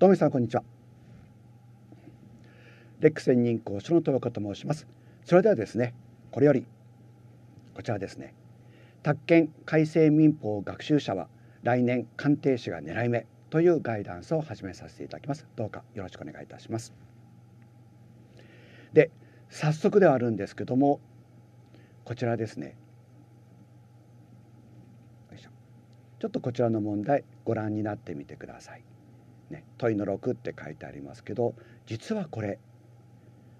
どうもみさんこんにちはレック専任講師の豊子と申しますそれではですねこれよりこちらですね宅建改正民法学習者は来年鑑定士が狙い目というガイダンスを始めさせていただきますどうかよろしくお願いいたしますで早速ではあるんですけどもこちらですねちょっとこちらの問題ご覧になってみてください。ね、問いの6って書いてありますけど実はこれ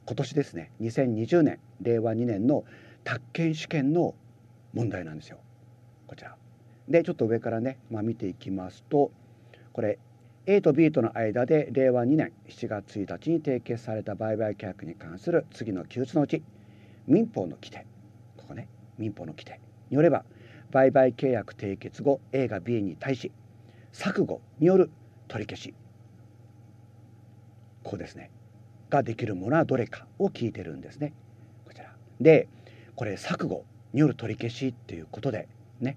今年ですね2020年令和2年の宅建試験の問題なんですよこちら。でちょっと上からね、まあ、見ていきますとこれ A と B との間で令和2年7月1日に締結された売買契約に関する次の記述のうち民法の規定ここね民法の規定によれば売買契約締結後 A が B に対し錯誤による取り消しこうですねができるものはどれかを聞いてるんですねこちらでこれ錯誤による取り消しっていうことでね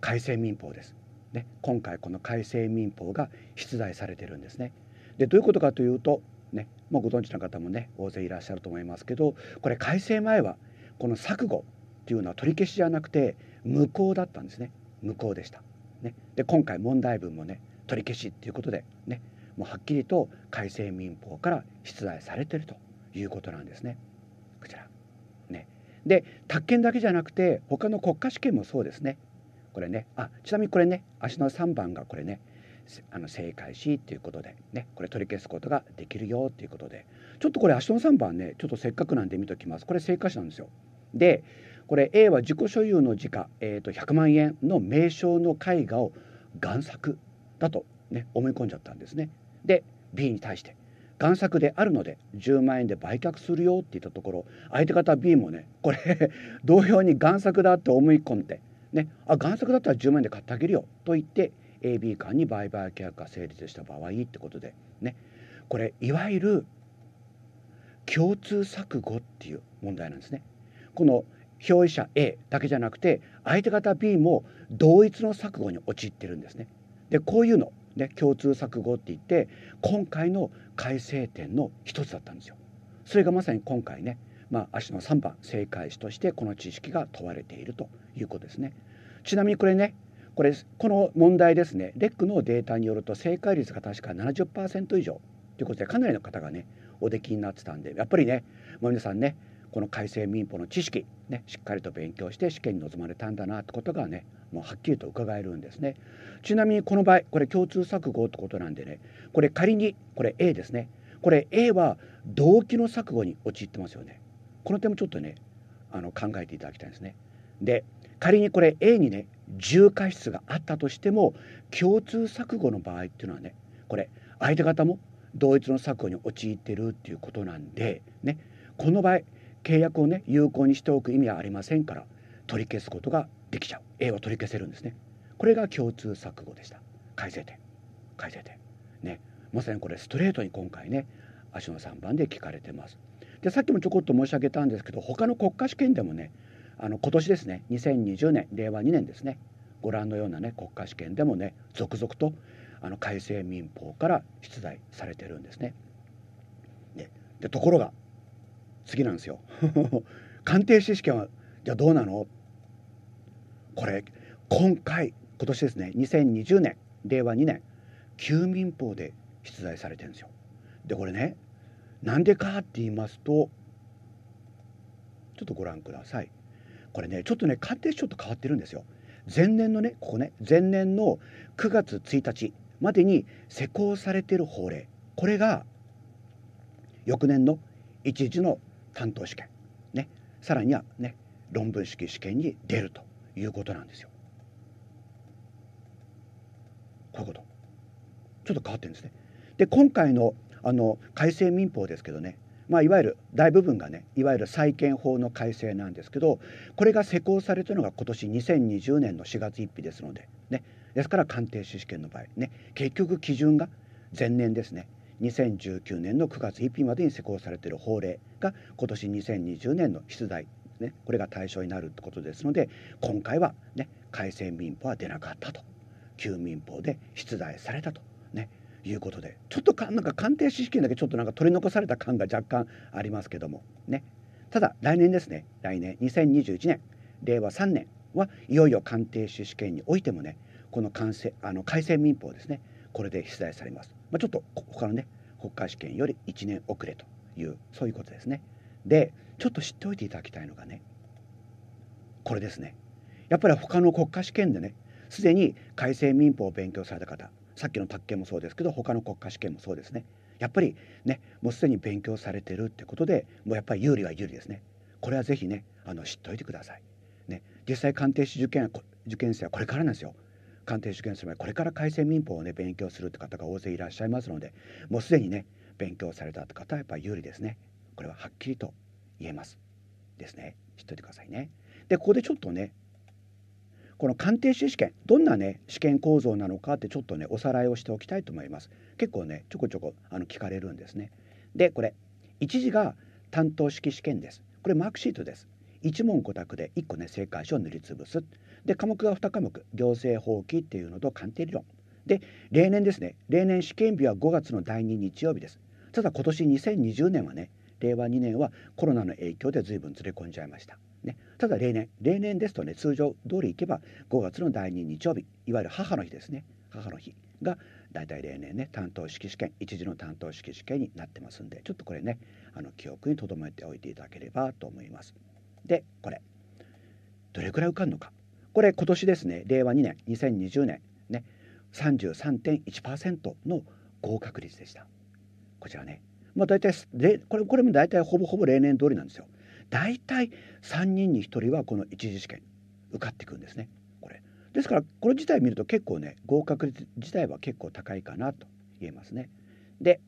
改正民法です、ね、今回この改正民法が出題されてるんですねでどういうことかというとねもうご存知の方もね大勢いらっしゃると思いますけどこれ改正前はこの錯誤っていうのは取り消しじゃなくて無効だったんですね無効でしたね、で今回問題文もね取り消しっていうことで、ね、もうはっきりと改正民法から出題されているということなんですね。こちらね、で宅建だけじゃなくて他の国家試験もそうですね。これねあちなみにこれね足の3番がこれねあの正解しということで、ね、これ取り消すことができるよということでちょっとこれ足の3番ねちょっとせっかくなんで見ときますこれ正解しなんですよ。でこれ A は自己所有の時価、えー、と100万円の名称の絵画を贋作だと、ね、思い込んじゃったんですね。で B に対して贋作であるので10万円で売却するよって言ったところ相手方 B もねこれ 同様に贋作だって思い込んで、ね、あ贋作だったら10万円で買ってあげるよと言って AB 間に売買契約が成立した場合ってことでねこれいわゆる共通錯誤っていう問題なんですね。この憑依者 A だけじゃなくて相手方 B も同一の錯誤に陥ってるんですね。でこういうの、ね、共通錯誤って言って今回の改正点の一つだったんですよ。それがまさに今回ね、まあ、足の3番正解詞としてこの知識が問われているということですね。ちなみにこれねこれこの問題ですねレックのデータによると正解率が確か70%以上ということでかなりの方がねおできになってたんでやっぱりね、まあ、皆さんねこの改正民法の知識、ね、しっかりと勉強して試験に臨まれたんだなってことがねもうはっきりと伺えるんですねちなみにこの場合これ共通錯誤ってことなんでねこれ仮にこれ A ですねこれ A は動機の錯誤に陥ってますよねこの点もちょっとねあの考えていただきたいんですねで仮にこれ A にね重過失があったとしても共通錯誤の場合っていうのはねこれ相手方も同一の錯誤に陥ってるっていうことなんでねこの場合契約をね有効にしておく意味はありませんから取り消すことができちゃう A は取り消せるんですねこれが共通錯誤でした改正点改正点ねまさにこれストレートに今回ね足の3番で聞かれてますでさっきもちょこっと申し上げたんですけど他の国家試験でもねあの今年ですね2020年令和2年ですねご覧のようなね国家試験でもね続々とあの改正民法から出題されてるんですね。でところが次なんですよ 鑑定士試験はじゃあどうなのこれ今回今年ですね2020年令和2年旧民法で出題されてるんですよ。でこれねなんでかって言いますとちょっとご覧ください。これねちょっとね鑑定書と変わってるんですよ。前年のねここね前年の9月1日までに施行されてる法令これが翌年の一時の担当試験、ね、さらには、ね、論文式試験に出るということなんですよ。こういうこと。ちょっと変わってるんですね。で今回のあの改正民法ですけどね、まあ、いわゆる大部分がねいわゆる債権法の改正なんですけどこれが施行されたのが今年2020年の4月1日ですので、ね、ですから鑑定士試験の場合ね結局基準が前年ですね2019年の9月1日までに施行されている法令が今年2020年の出題、ね、これが対象になるってことですので今回は、ね、改正民法は出なかったと旧民法で出題されたと、ね、いうことでちょっとかなんか鑑定士試験だけちょっとなんか取り残された感が若干ありますけどもねただ来年ですね来年2021年令和3年はいよいよ鑑定士試験においてもねこのあの改正民法ですねこれで出題されます。まあ、ちょっと他のね国家試験より1年遅れというそういうことですね。でちょっと知っておいていただきたいのがねこれですねやっぱり他の国家試験でねすでに改正民法を勉強された方さっきの宅建もそうですけど他の国家試験もそうですねやっぱりねもうすでに勉強されてるってことでもうやっぱり有利は有利ですねこれはぜひねあの知っておいてください。ね、実際鑑定士受験受験生はこれからなんですよ鑑定主験する前これから改正民法をね勉強するって方が大勢いらっしゃいますのでもうすでにね勉強された方はやっぱり有利ですねこれははっきりと言えますですね知っておいてくださいねでここでちょっとねこの鑑定士試験どんなね試験構造なのかってちょっとねおさらいをしておきたいと思います結構ねちょこちょこあの聞かれるんですねでこれ1次が担当式試験ですこれマークシートです1問5択で1個ね正解書を塗りつぶすで科目が2科目行政法規っていうのと鑑定理論で例年ですね例年試験日は5月の第2日曜日ですただ今年2020年はね令和2年はコロナの影響で随分ずれ込んじゃいました、ね、ただ例年例年ですとね通常通りいけば5月の第2日曜日いわゆる母の日ですね母の日が大体例年ね担当式試験一時の担当式試験になってますんでちょっとこれねあの記憶に留めておいていただければと思います。でこれどれくらい受かるのかこれ今年ですね令和2年2020年ね33.1%の合格率でしたこちらねまあ大体これこれも大体ほぼほぼ例年通りなんですよ大体3人に1人はこの一次試験受かっていくんですねこれですからこれ自体見ると結構ね合格率自体は結構高いかなと言えますねで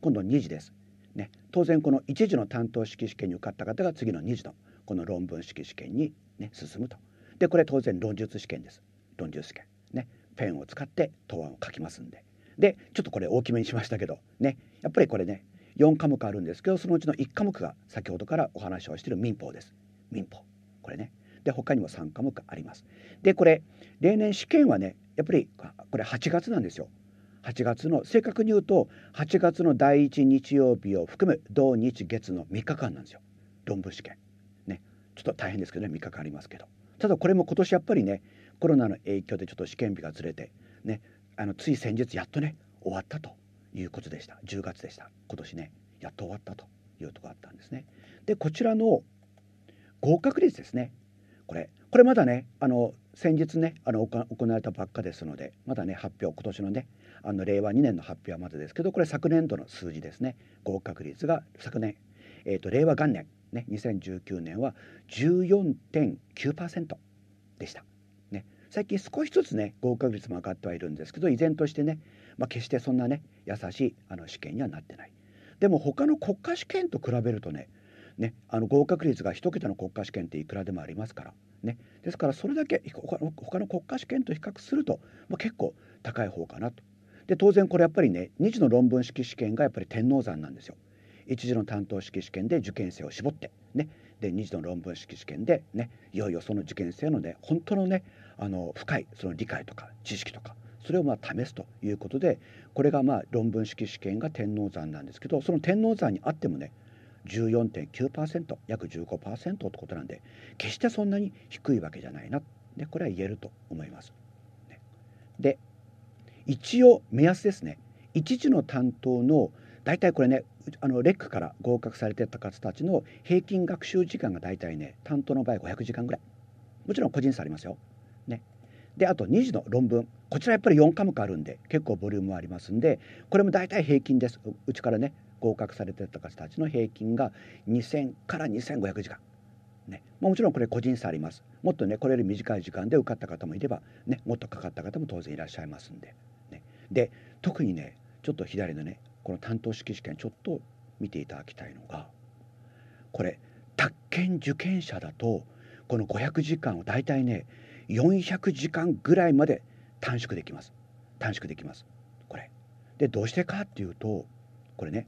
今度2次ですね当然この一次の担当式試験に受かった方が次の二次のこの論文式試験に、ね、進むとでこれ当然論述試験です論述試験ねペンを使って答案を書きますんででちょっとこれ大きめにしましたけどねやっぱりこれね4科目あるんですけどそのうちの1科目が先ほどからお話をしている民法です民法これねで他にも3科目ありますでこれ例年試験はねやっぱりこれ8月なんですよ8月の正確に言うと8月の第1日曜日を含む同日月の3日間なんですよ論文試験ねちょっと大変ですけどね3日間ありますけどただこれも今年やっぱりねコロナの影響でちょっと試験日がずれて、ね、あのつい先日やっとね終わったということでした10月でした今年ねやっと終わったというとこあったんですね。でこちらの合格率ですねこれこれまだねあの先日ねあの行われたばっかですのでまだね発表今年のねあの令和2年の発表はまだですけどこれ昨年度の数字ですね合格率が昨年、えーと令和元年ね、2019年は14.9%でした。ね、最近少しずつね合格率も上がってはいるんですけど依然としてね、まあ、決してそんなね優しいあの試験にはなってない。でも他の国家試験と比べるとねねあの合格率が1桁の国家試験っていくらでもありますから。ね、ですからそれだけ他の国家試験と比較すると、まあ、結構高い方かなと。で当然これやっぱりね2次の論文式試験がやっぱり天王山なんですよ。1次の担当式試験で受験生を絞ってねで2次の論文式試験でねいよいよその受験生のね本当のねあの深いその理解とか知識とかそれをまあ試すということでこれがまあ論文式試験が天王山なんですけどその天王山にあってもね14.9%約15%ってことなんで決してそんなに低いわけじゃないなでこれは言えると思います。ね、で一応目安ですね一時の担当の大体これねあのレックから合格されてた方たちの平均学習時間が大体ね担当の場合500時間ぐらいもちろん個人差ありますよ。ね、であと2次の論文こちらやっぱり4科目あるんで結構ボリュームありますんでこれも大体平均ですうちからね合格されてた方たちの平均が2000から2500時間。ね、もちろんこれ個人差ありますもっとねこれより短い時間で受かった方もいれば、ね、もっとかかった方も当然いらっしゃいますんで、ね、で特にねちょっと左のねこの担当式試験ちょっと見ていただきたいのがこれ宅建受験者だとこの500時間をだいたいね400時間ぐらいまで短縮できます短縮できますこれでどうしてかっていうとこれね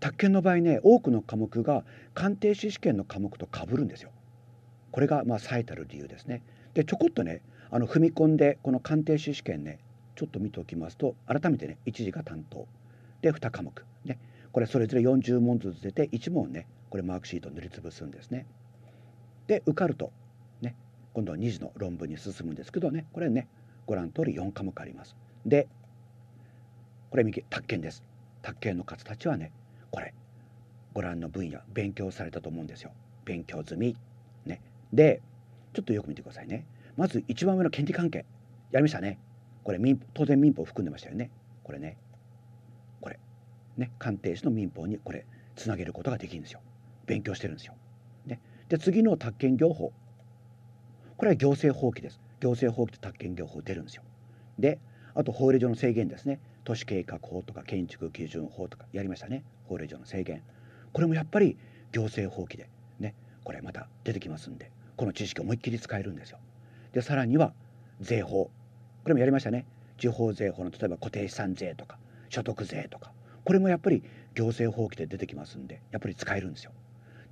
宅建の場合ね多くの科目が鑑定士試験の科目と被るんですよこれがまあ最たる理由ですねでちょこっとねあの踏み込んでこの鑑定士試験ねちょっと見ておきますと改めてね一時が担当で2科目、ね、これそれぞれ40問ずつ出て1問ねこれマークシート塗りつぶすんですね。で受かると、ね、今度は2次の論文に進むんですけどねこれねご覧の通り4科目あります。でこれ右卓研です。卓研の方たちはねこれご覧の分野勉強されたと思うんですよ。勉強済み。ね、でちょっとよく見てくださいね。まず1番上の権利関係やりましたね。これ民当然民法含んでましたよね。これねね、鑑定士の民法にこれつなげることができるんですよ勉強してるんですよ。ね、で次の宅建業法これは行政法規です行政法規と宅建業法出るんですよ。であと法令上の制限ですね都市計画法とか建築基準法とかやりましたね法令上の制限これもやっぱり行政法規でねこれまた出てきますんでこの知識を思いっきり使えるんですよ。でさらには税法これもやりましたね地方税法の例えば固定資産税とか所得税とかこれもやっぱり行政法規で出てきますんでやっぱり使えるんですよ。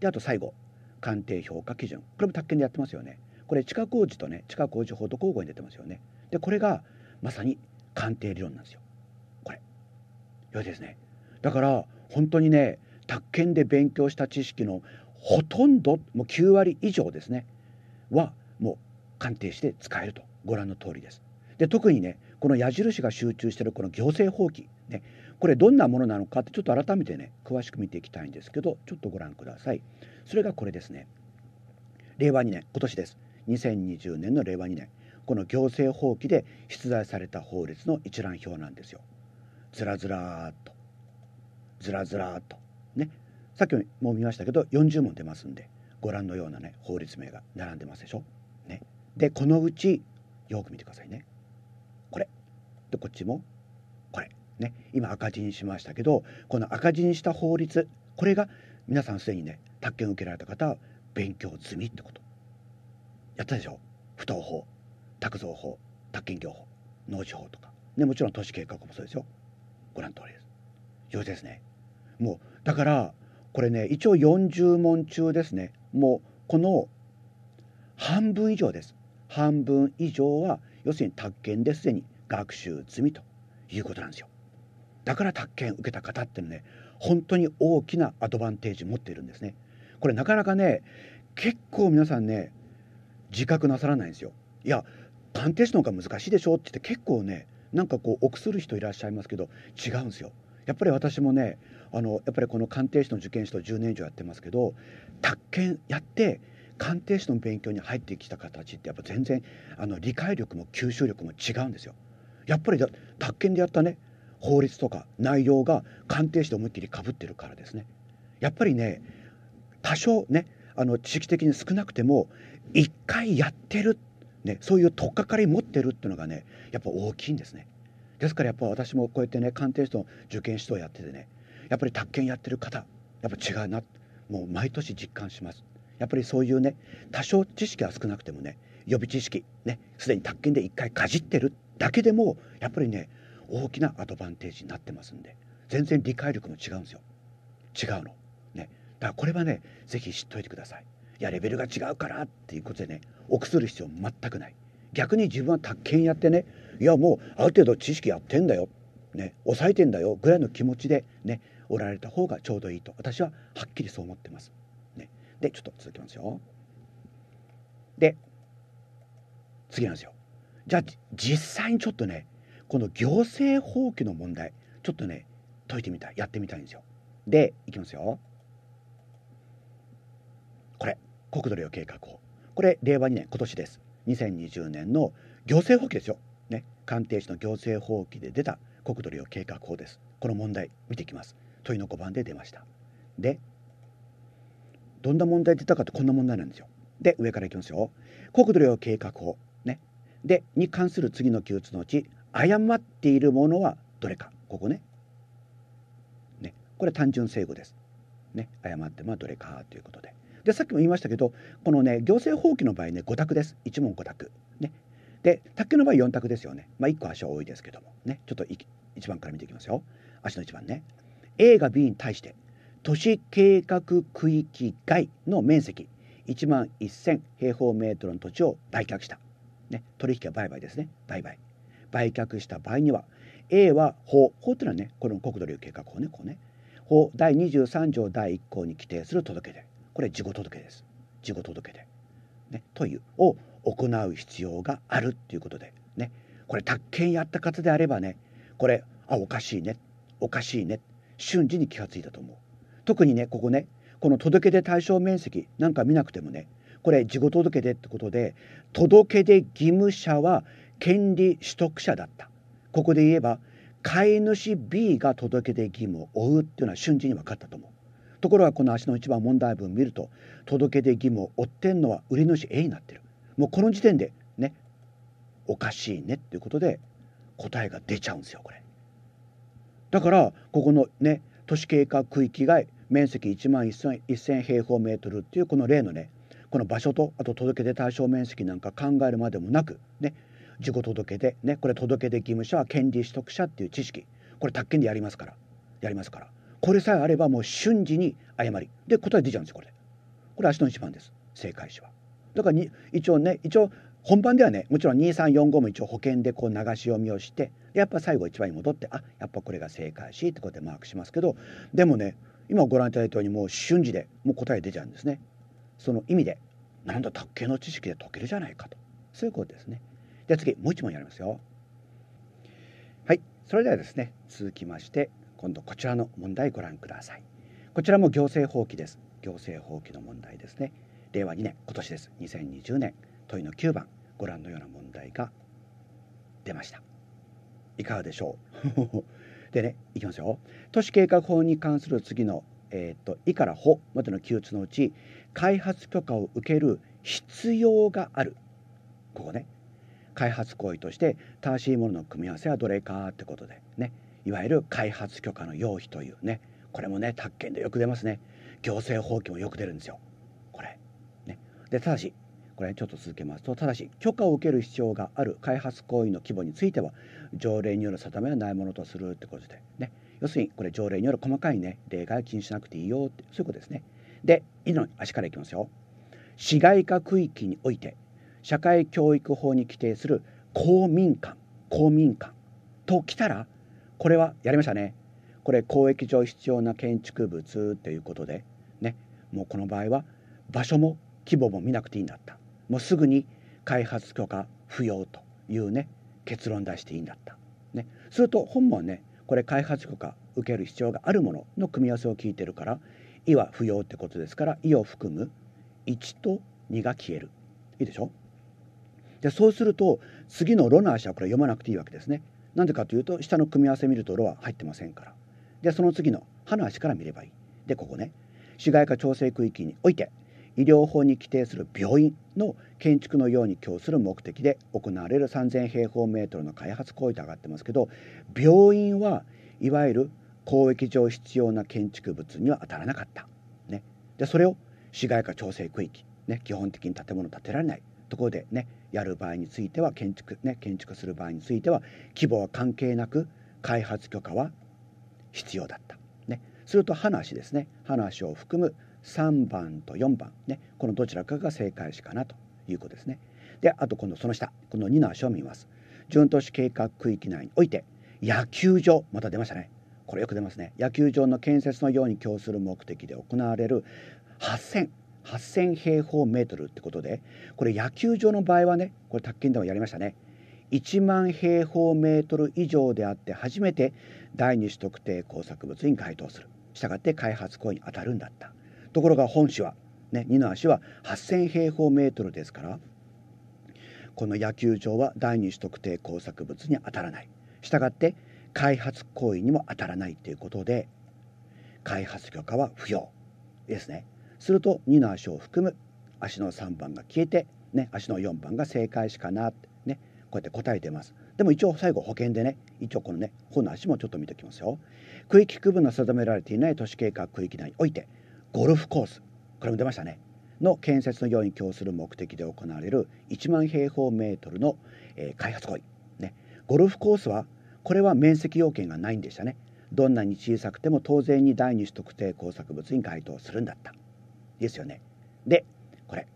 であと最後鑑定評価基準これも宅建でやってますよね。これ地下工事とね地下工事法と交互に出てますよね。でこれがまさに鑑定理論なんですよ。これ良いですね。だから本当にね宅建で勉強した知識のほとんどもう9割以上ですねはもう鑑定して使えるとご覧の通りです。で特にねこの矢印が集中してるこの行政法規ねこれどんなものなのかってちょっと改めてね詳しく見ていきたいんですけどちょっとご覧くださいそれがこれですね令和2年今年です2020年の令和2年この行政法規で出題された法律の一覧表なんですよずらずらっとずらずらっとねさっきも見ましたけど40問出ますんでご覧のようなね法律名が並んでますでしょねでこのうちよく見てくださいねこれでこっちもね、今赤字にしましたけどこの赤字にした法律これが皆さんすでにね宅建を受けられた方は勉強済みってことやったでしょ不当法宅造法宅建業法農地法とか、ね、もちろん都市計画もそうですよご覧の通りです上手ですねもうだからこれね一応40問中ですねもうこの半分以上です半分以上は要するに宅建ですでに学習済みということなんですよ。だから宅建受けた方ってね本当に大きなアドバンテージ持っているんですねこれなかなかね結構皆さんね自覚なさらないんですよいや鑑定士の方が難しいでしょって言って結構ねなんかこう臆する人いらっしゃいますけど違うんですよやっぱり私もねあのやっぱりこの鑑定士の受験士と10年以上やってますけど宅建やって鑑定士の勉強に入ってきた形ってやっぱ全然あの理解力も吸収力も違うんですよ。やっぱり宅建でやったね法律とか内容が鑑定士で思いっきりかぶってるからですねやっぱりね多少ねあの知識的に少なくても一回やってる、ね、そういう取っかかり持ってるっていうのがねやっぱ大きいんですねですからやっぱ私もこうやってね鑑定士と受験指導やっててねやっぱり宅建やってる方やっぱ違うなもう毎年実感しますやっぱりそういうね多少知識は少なくてもね予備知識ねすでに宅建で一回かじってるだけでもやっぱりね大きなアドバンテージになってますんで全然理解力も違うんですよ違うのねだからこれはね是非知っといてくださいいやレベルが違うからっていうことでね臆する必要全くない逆に自分は宅建やってねいやもうある程度知識やってんだよね抑えてんだよぐらいの気持ちでねおられた方がちょうどいいと私ははっきりそう思ってます。ね、でちょっと続きますよ。で次なんですよ。じゃあ実際にちょっとねこの行政法規の問題ちょっとね解いてみたいやってみたいんですよでいきますよこれ国土量計画法これ令和2年今年です2020年の行政法規ですよね官邸市の行政法規で出た国土利用計画法ですこの問題見ていきます問いの5番で出ましたでどんな問題出たかってこんな問題なんですよで上からいきますよ国土量計画法ねでに関する次の記述のうち誤っているものはどれかここねねこれ単純整誤です。ね、誤ってまあどれかということで。でさっきも言いましたけどこのね行政放棄の場合ね5択です一問5択。ね、で卓球の場合4択ですよね。まあ、1個足は多いですけどもねちょっと一番から見ていきますよ。足の一番ね。A が B に対して都市計画区域外の面積1万1000平方メートルの土地を売却した。ね、取引は売買ですね売買。売却した場合には A は法法というのはねこの国土用計画法ねこうね法第23条第1項に規定する届け出これ事後届です事後届出、ね、というを行う必要があるっていうことでねこれ宅建やった方であればねこれあおかしいねおかしいね瞬時に気がついたと思う特にねここねこの届け出対象面積なんか見なくてもねこれ事後届出ってことで届け出義務者は権利取得者だった。ここで言えば、飼い主 B が届け出義務を負うっていうのは瞬時に分かったと思う。ところがこの足の一番問題文を見ると、届け出義務を負ってんのは売り主 A になってる。もうこの時点でね、おかしいねっていうことで答えが出ちゃうんですよ、これ。だから、ここのね、都市計画区域外、面積1万1 0 1000平方メートルっていうこの例のねこの場所とあと届け出対象面積なんか考えるまでもなくね自己届出ねこれ届け出義務者は権利取得者っていう知識これ宅建でやりますからやりますからこれさえあればもう瞬時に誤りで答え出ちゃうんですよこれこれ足の一番です正解者はだからに一応ね一応本番ではねもちろん2345も一応保険でこう流し読みをしてやっぱ最後一番に戻ってあやっぱこれが正解しってことでマークしますけどでもね今ご覧いただいたようにもう瞬時でもう答え出ちゃうんですねその意味でなんだ卓球の知識で解けるじゃないかとそういうことですねでは次、もう一問やりますよ。はい。それではですね、続きまして、今度こちらの問題ご覧ください。こちらも行政法規です。行政法規の問題ですね。令和2年、今年です。2020年、問いの9番、ご覧のような問題が出ました。いかがでしょう でね、いきますよ。都市計画法に関する次の、えっ、ー、と、いから法までの記述のうち、開発許可を受ける必要がある。ここね、開発行為として正しいものの組み合わせはどれかってことでねいわゆる開発許可の要否というねこれもね宅建でよく出ますね行政法規もよく出るんですよこれ。ね、でただしこれちょっと続けますとただし許可を受ける必要がある開発行為の規模については条例による定めはないものとするってことでね要するにこれ条例による細かいね例外は気にしなくていいよってそういうことですね。で、いの足からいきますよ。市街化区域において社会教育法に規定する公民館公民館ときたらこれはやりましたねこれ公益上必要な建築物ということでねもうこの場合は場所も規模も見なくていいんだったもうすぐに開発許可不要というね結論出していいんだった。ね、すると本もねこれ開発許可受ける必要があるものの組み合わせを聞いてるから「い」は不要ってことですから「い」を含む1と2が消える。いいでしょでそうすると次の「ロ」の足はこれ読まなくていいわけですね。なんでかというと下の組み合わせ見ると「ロ」は入ってませんから。でその次の「歯」の足から見ればいい。でここね市街化調整区域において医療法に規定する病院の建築のように供する目的で行われる3,000平方メートルの開発行為と上がってますけど病院はいわゆる公益上必要な建築物には当たらなかった。ね、でそれを市街化調整区域、ね、基本的に建物建てられないところでねやる場合については建築,、ね、建築する場合については規模は関係なく開発許可は必要だった。ね、すると話ですね話を含む3番と4番、ね、このどちらかが正解しかなということですね。であと今度その下この2の足を見ます。準都市計画区域内において野球場また出ましたねこれよく出ますね野球場の建設のように供する目的で行われる8000 8000平方メートルってことでこれ野球場の場合はねこれ卓球でもやりましたね1万平方メートル以上であって初めて第二種特定工作物に該当するしたがって開発行為に当たるんだったところが本市はね2の足は8,000平方メートルですからこの野球場は第二種特定工作物に当たらないしたがって開発行為にも当たらないということで開発許可は不要ですね。すると2の足を含む足の3番が消えて、ね、足の4番が正解しかなって、ね、こうやって答えてます。でも一応最後保険でね、一応このね、本の足もちょっと見ておきますよ。区域区分の定められていない都市計画区域内において、ゴルフコース、これも出ましたね。の建設の要に供する目的で行われる1万平方メートルの、えー、開発行為、ね、ゴルフコースはこれは面積要件がないんでしたねどんなに小さくても当然に第二種特定工作物に該当するんだったですよね。で、これ。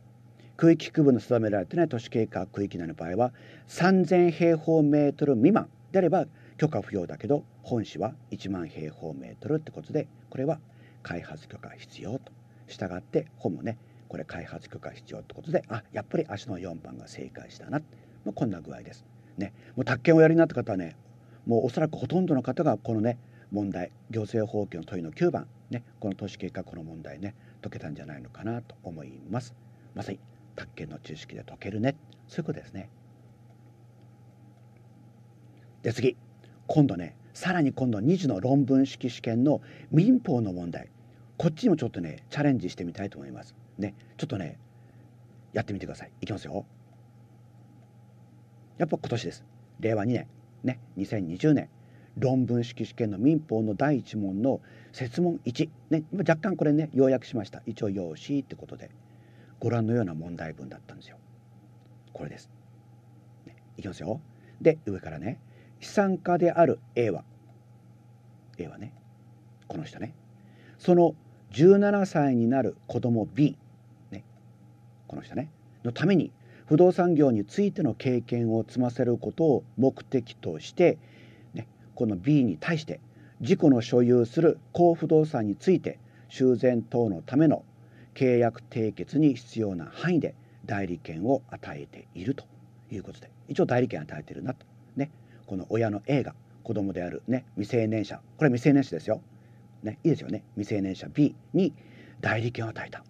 区域区分の定められてない都市計画区域内の場合は3000平方メートル未満であれば許可不要だけど本市は1万平方メートルってことでこれは開発許可必要と従って本もねこれ開発許可必要ってことであやっぱり足の4番が正解したな、まあ、こんな具合です。ね、もう宅建をやりになった方はねもうおそらくほとんどの方がこのね問題行政法規の問いの9番、ね、この都市計画の問題ね解けたんじゃないのかなと思います。まさに卓研の知識で解けるねそういうことですね。で次今度ねさらに今度2次の論文式試験の民法の問題こっちにもちょっとねチャレンジしてみたいと思います。ねちょっとねやってみてください。いきますよ。やっぱ今年です。令和2年ね2020年論文式試験の民法の第1問の設問1、ね、若干これね要約しました一応用紙ってことでご覧のような問題文だったんですよ。これです。ね、いきますよ。で上からね資産家である A は A はねこの人ねその17歳になる子供 B、ね、この人ねのために不動産業についての経験を積ませることを目的としてこの B に対して自己の所有する高不動産について修繕等のための契約締結に必要な範囲で代理権を与えているということで一応代理権与えてるなとねこの親の A が子供である、ね、未成年者これ未成年者ですよ、ね、いいですよね未成年者 B に代理権を与えた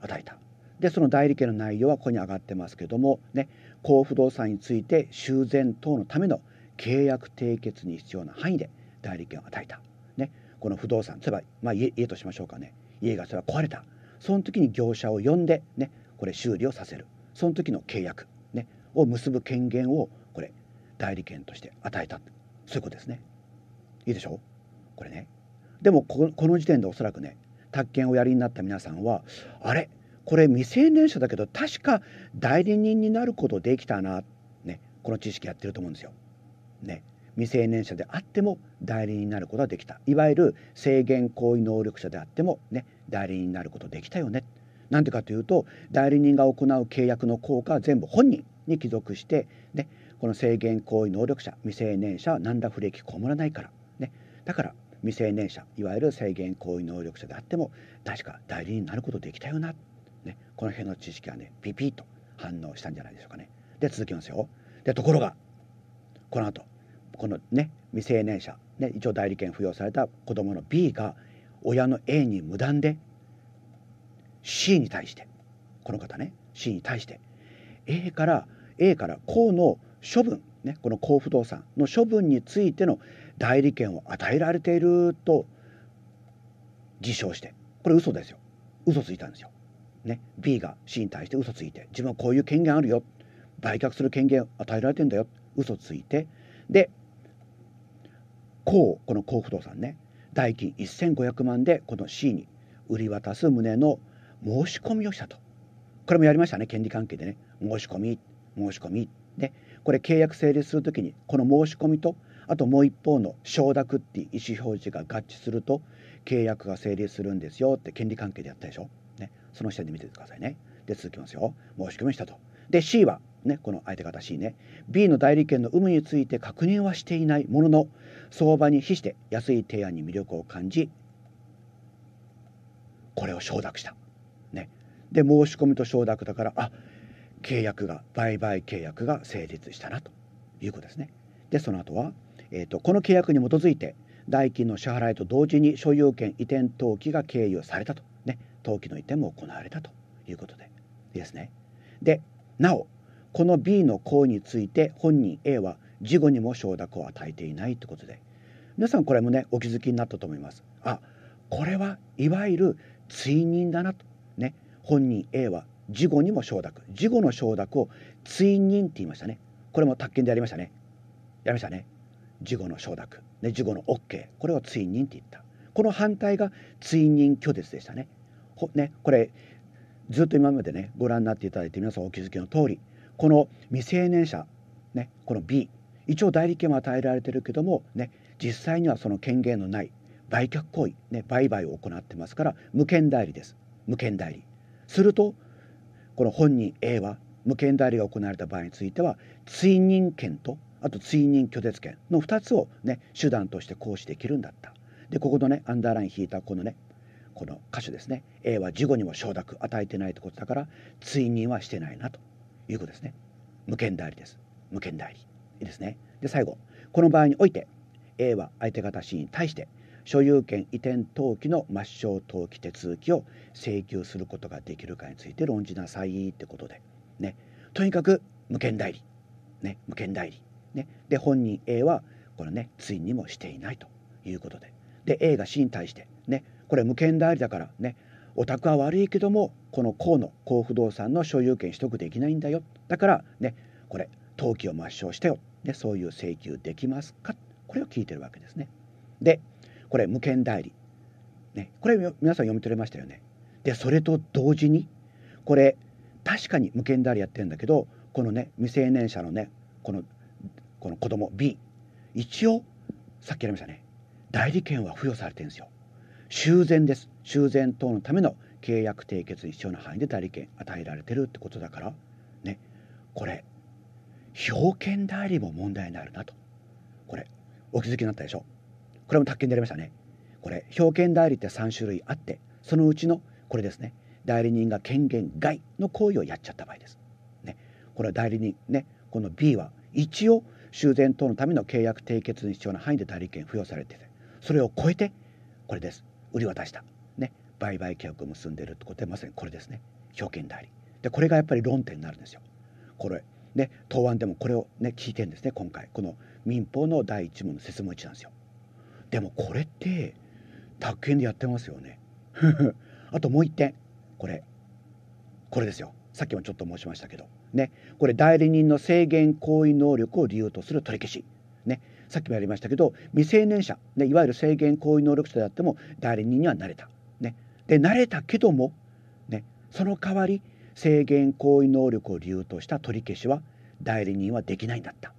与えたでその代理権の内容はここに上がってますけどもね高不動産について修繕等のための契約締結に必要な範囲で代理権を与えた、ね、この不動産例えば、まあ家、家としましょうかね家がそれは壊れたその時に業者を呼んで、ね、これ修理をさせるその時の契約、ね、を結ぶ権限をこれ代理権として与えたそういうことですね。いいでしょうこれね。でもこの時点でおそらくね宅建をやりになった皆さんはあれこれ未成年者だけど確か代理人になることできたな、ね、この知識やってると思うんですよ。ね、未成年者であっても代理人になることができたいわゆる制限行為能力者であっても、ね、代理になることできたよねなんでかというと代理人が行う契約の効果は全部本人に帰属して、ね、この制限行為能力者未成年者は何ら不利益こもらないから、ね、だから未成年者いわゆる制限行為能力者であっても確か代理人になることできたよな、ね、この辺の知識はねピピッと反応したんじゃないでしょうかね。で続きますよ。でところがこの後このね未成年者、ね、一応代理権付与された子供の B が親の A に無断で C に対してこの方ね C に対して A から A から公の処分、ね、この公不動産の処分についての代理権を与えられていると自称してこれ嘘ですよ嘘ついたんですよ。ね、B が C に対して嘘ついて自分はこういう権限あるよ売却する権限与えられてんだよ嘘ついてでこうこの高不動産ね代金1500万でこの C に売り渡す旨の申し込みをしたとこれもやりましたね権利関係でね申し込み申し込みでこれ契約成立する時にこの申し込みとあともう一方の承諾っていう意思表示が合致すると契約が成立するんですよって権利関係でやったでしょ、ね、その視点で見ててくださいねで続きますよ申し込みしたとで C はね、この相手方 C ね B の代理権の有無について確認はしていないものの相場に比して安い提案に魅力を感じこれを承諾した。ね、で申し込みと承諾だからあ契約が売買契約が成立したなということですね。でその後は、えーと、とこの契約に基づいて代金の支払いと同時に所有権移転登記が経由されたと、ね、登記の移転も行われたということでですね。でなおこの B の行為について本人 A は事後にも承諾を与えていないということで皆さんこれもねお気づきになったと思います。あこれはいわゆる追認だなとね本人 A は事後にも承諾事後の承諾を追認って言いましたねこれも宅建でやりましたねやりましたね事後の承諾、ね、事後の OK これを追認って言ったこの反対が追認拒絶でしたねほねこれずっと今までねご覧になっていただいて皆さんお気づきの通りこの未成年者、ね、この B 一応代理権は与えられてるけども、ね、実際にはその権限のない売却行為、ね、売買を行ってますから無権代理です無権代理するとこの本人 A は無権代理が行われた場合については追認権とあと追認拒絶権の2つを、ね、手段として行使できるんだったでここのねアンダーライン引いたこのねこの箇所ですね A は事後にも承諾与えてないってことだから追認はしてないなということですね。無権代理です。無権代理。いいですね。で、最後。この場合において、A は相手方 C に対して、所有権移転登記の抹消登記手続きを請求することができるかについて論じなさいってことで。ね。とにかく、無権代理。ね。無権代理。ね。で、本人 A は、これね、ついにもしていないということで。で、A が C に対して、ね。これ無権代理だから、ね。お宅は悪いけどもこの河の高不動産の所有権取得できないんだよだからねこれ登記を抹消してよ、ね、そういう請求できますかこれを聞いてるわけですね。でこれ無権代理、ね、これ皆さん読み取れましたよね。でそれと同時にこれ確かに無権代理やってるんだけどこのね未成年者のねこのこの子供 B 一応さっきやりましたね代理権は付与されてるんですよ。修繕です。修繕等のための契約締結に必要な範囲で代理権与えられてるってことだから、ね、これ、表権代理も問題になるなと。これ、お気づきになったでしょこれも宅建でありましたね。これ、表権代理って3種類あって、そのうちのこれですね、代理人が権限外の行為をやっちゃった場合です。ね、これは代理人、ね、この B は一応修繕等のための契約締結に必要な範囲で代理権付与されてて、それを超えて、これです。売り渡した、ね、売買契約を結んでるってことでまさにこれですね表券代理でこれがやっぱり論点になるんですよこれね答案でもこれをね聞いてんですね今回この民法の第1問の説問1なんですよでもこれって宅建でやってますよね あともう1点これこれですよさっきもちょっと申しましたけどねこれ代理人の制限行為能力を理由とする取り消しさっきもやりましたけど未成年者、ね、いわゆる制限行為能力者であっても代理人にはなれた。ね、でなれたけども、ね、その代わり制限行為能力を理由とした取り消しは代理人はできないんだった。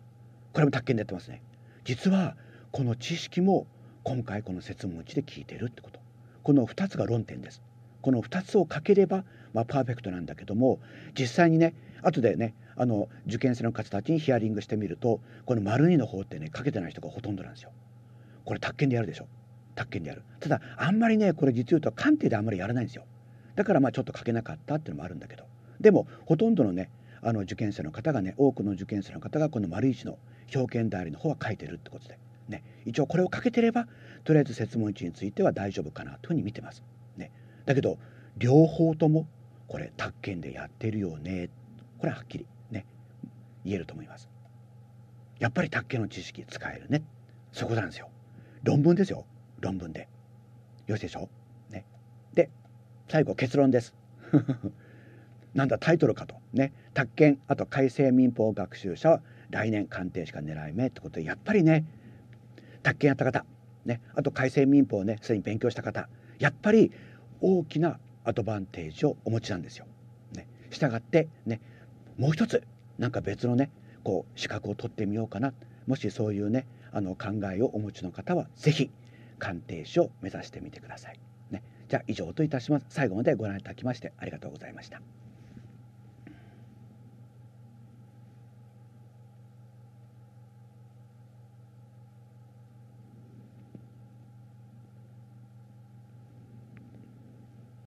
これも宅建でやってますね。実はこの知識も今回この説問1で聞いてるってこと。この2つが論点です。この2つをかければ、まあ、パーフェクトなんだけども実際にね後でねあの受験生の方たちにヒアリングしてみるとこの丸2の方ってねかけてない人がほとんどなんですよ。これ宅建でやるでしょ宅建でやるただあんまりねこれ実言うと鑑定であんまりやらないんですよだからまあちょっと書けなかったっていうのもあるんだけどでもほとんどのねあの受験生の方がね多くの受験生の方がこの丸一の表現代理の方は書いてるってことで、ね、一応これをかけてればとりあえず設問1については大丈夫かなというふうに見てます。ね、だけど両方ともこれ宅建でやってるよねっこれははっきりね言えると思いますやっぱり卓球の知識使えるねそこなんですよ論文ですよ論文でよしでしょねで最後結論です なんだタイトルかとね宅建あと改正民法学習者は来年鑑定しか狙い目ってことでやっぱりね宅建やった方ねあと改正民法をねすでに勉強した方やっぱり大きなアドバンテージをお持ちなんですよ。ね、したがってねもう一つなんか別のねこう資格を取ってみようかなもしそういうねあの考えをお持ちの方は是非鑑定士を目指してみてください。ね、じゃあ以上といたします。最後までご覧いただきましてありがとうございました。